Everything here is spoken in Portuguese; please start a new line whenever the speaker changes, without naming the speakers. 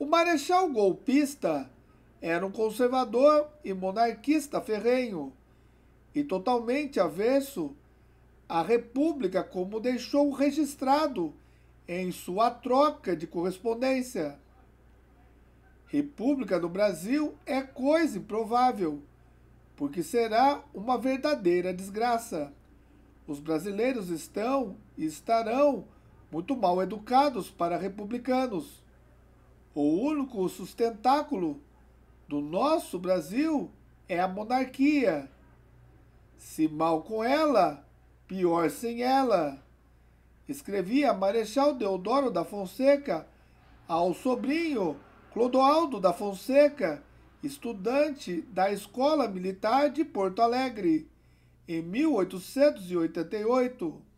O marechal golpista era um conservador e monarquista ferrenho, e totalmente avesso à República, como deixou registrado em sua troca de correspondência. República do Brasil é coisa improvável, porque será uma verdadeira desgraça. Os brasileiros estão e estarão muito mal educados para republicanos. O único sustentáculo do nosso Brasil é a monarquia. Se mal com ela, pior sem ela. Escrevia Marechal Deodoro da Fonseca ao sobrinho Clodoaldo da Fonseca, estudante da Escola Militar de Porto Alegre, em 1888.